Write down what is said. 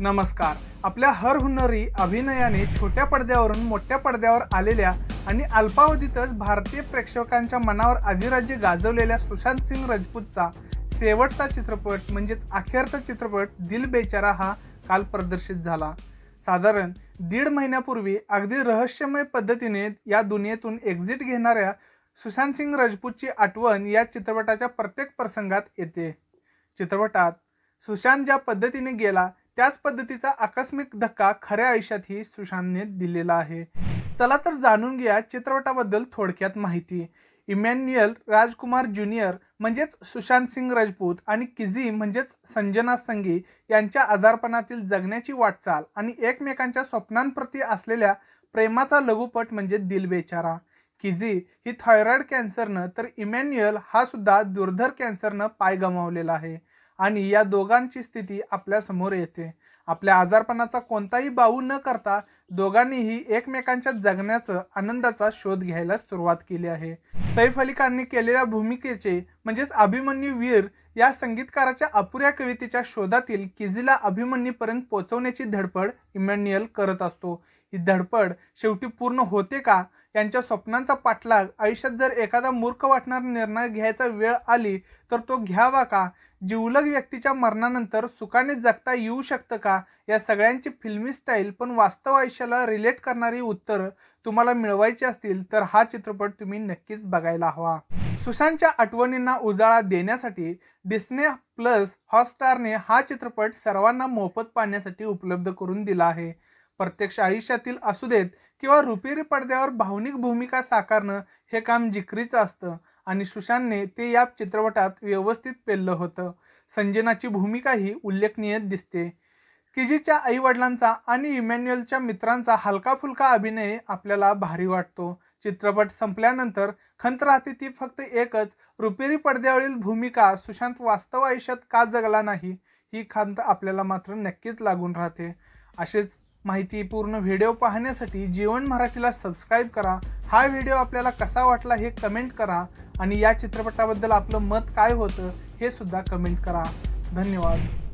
नमस्कार आपल्या हुनरी अभिनयाने छोट्या पडद्यावरून मोठ्या पडद्यावर आलेल्या आणि अल्पावधीतच भारतीय प्रेक्षकांच्या मनावर अधिराज्य गाजवलेल्या सुशांत सिंग राजपूतचा शेवटचा चित्रपट म्हणजेच अखेरचा चित्रपट दिल बेचारा हा काल प्रदर्शित झाला साधारण दीड महिन्यापूर्वी अगदी रहस्यमय पद्धतीने या दुनियेतून एक्झिट घेणाऱ्या सुशांत सिंग राजपूतची आठवण या चित्रपटाच्या प्रत्येक प्रसंगात येते चित्रपटात सुशांत ज्या पद्धतीने गेला त्याच पद्धतीचा आकस्मिक धक्का खऱ्या आयुष्यातही सुशांतने दिलेला आहे चला तर जाणून घ्या चित्रपटाबद्दल थोडक्यात माहिती इमॅन्युएल राजकुमार ज्युनियर म्हणजेच सुशांत सिंग राजपूत आणि किझी म्हणजेच संजना संगी यांच्या आजारपणातील जगण्याची वाटचाल आणि एकमेकांच्या स्वप्नांप्रती असलेल्या प्रेमाचा लघुपट म्हणजे दिलबेचारा किझी ही थायरॉइड कॅन्सरनं तर इमॅन्युएल हा सुद्धा दुर्धर कॅन्सरनं पाय गमावलेला आहे आणि या दोघांची स्थिती आपल्या समोर येते आपल्या आजारपणाचा कोणताही बाऊ न करता दोघांनीही एकमेकांच्या जगण्याचं आनंदाचा शोध घ्यायला सुरुवात केली आहे सैफ अली खाननी केलेल्या भूमिकेचे म्हणजेच अभिमन्यू वीर या संगीतकाराच्या अपुऱ्या कवितेच्या शोधातील किजीला अभिमन्यूपर्यंत पोहोचवण्याची धडपड इमॅन्युअल करत असतो ही धडपड शेवटी पूर्ण होते का यांच्या स्वप्नांचा पाठलाग आयुष्यात जर एखादा मूर्ख वाटणारा निर्णय घ्यायचा वेळ आली तर तो घ्यावा का जिवलग व्यक्तीच्या मरणानंतर सुखाने जगता येऊ शकतं का या सगळ्यांची फिल्मी स्टाईल पण वास्तव आयुष्याला रिलेट करणारी उत्तर तुम्हाला मिळवायची असतील तर हा चित्रपट तुम्ही नक्कीच बघायला हवा सुशांतच्या आठवणींना उजाळा देण्यासाठी डिस्ने प्लस हॉटस्टारने हा चित्रपट सर्वांना मोफत पाहण्यासाठी उपलब्ध करून दिला आहे प्रत्यक्ष आयुष्यातील असू देत किंवा रुपेरी पडद्यावर भावनिक भूमिका साकारणं हे काम जिकरीचं असतं आणि सुशांतने ते या चित्रपटात व्यवस्थित पेललं होतं संजनाची भूमिकाही उल्लेखनीय दिसते किजीच्या आईवडिलांचा आणि इमॅन्युएलच्या मित्रांचा हलकाफुलका अभिनय आपल्याला भारी वाटतो चित्रपट संपल्यानंतर खंत राहते ती फक्त एकच रुपेरी पडद्यावरील भूमिका सुशांत वास्तव आयुष्यात का जगला नाही ही खंत आपल्याला मात्र नक्कीच लागून राहते असेच माहितीपूर्ण व्हिडिओ पाहण्यासाठी जीवन मराठीला सबस्क्राईब करा हा व्हिडिओ आपल्याला कसा वाटला हे कमेंट करा आणि या चित्रपटाबद्दल आपलं मत काय होतं हे सुद्धा कमेंट करा धन्यवाद